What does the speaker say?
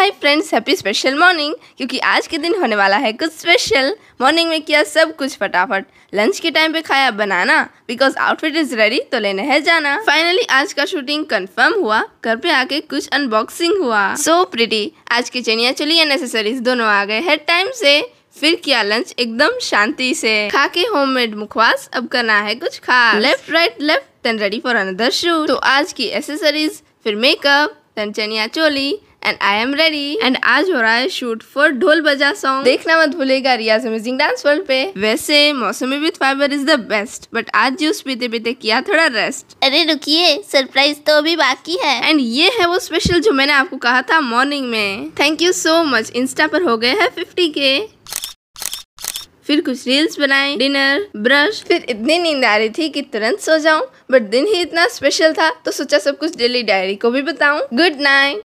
हाय friends happy special morning क्योंकि आज के दिन होने वाला है कुछ स्पेशल मॉर्निंग में किया सब कुछ फटाफट लंच के टाइम पे खाया banana because outfit is ready तो लेने है जाना फाइनली आज का शूटिंग कंफर्म हुआ घर पे आके कुछ अनबॉक्सिंग हुआ सो so प्रिटी आज की चनिया चोली या नेसेसरीज दोनों आ गए है टाइम से फिर किया लंच एकदम शांति से खा के मेड मुखवास अब करना है कुछ खास left right left ready for another shoot तो आज की एसेसरीज फिर makeup chaniya choli and I am ready and आज हो रहा है शूट फॉर ढोल बजा सॉन्ग देखना मत भूलेगा रियाज अमेजिंग डांस वर्ल्ड पे वैसे मौसमी with fiber is the best but आज जूस पीते पीते किया थोड़ा रेस्ट अरे रुकिए सरप्राइज तो अभी बाकी है एंड ये है वो स्पेशल जो मैंने आपको कहा था मॉर्निंग में thank you so much Insta पर हो गए हैं फिफ्टी के फिर कुछ रील्स बनाए डिनर ब्रश फिर इतनी नींद आ रही थी कि तुरंत सो जाऊं बट दिन ही इतना स्पेशल था तो सोचा सब कुछ डेली डायरी को भी बताऊं गुड नाइट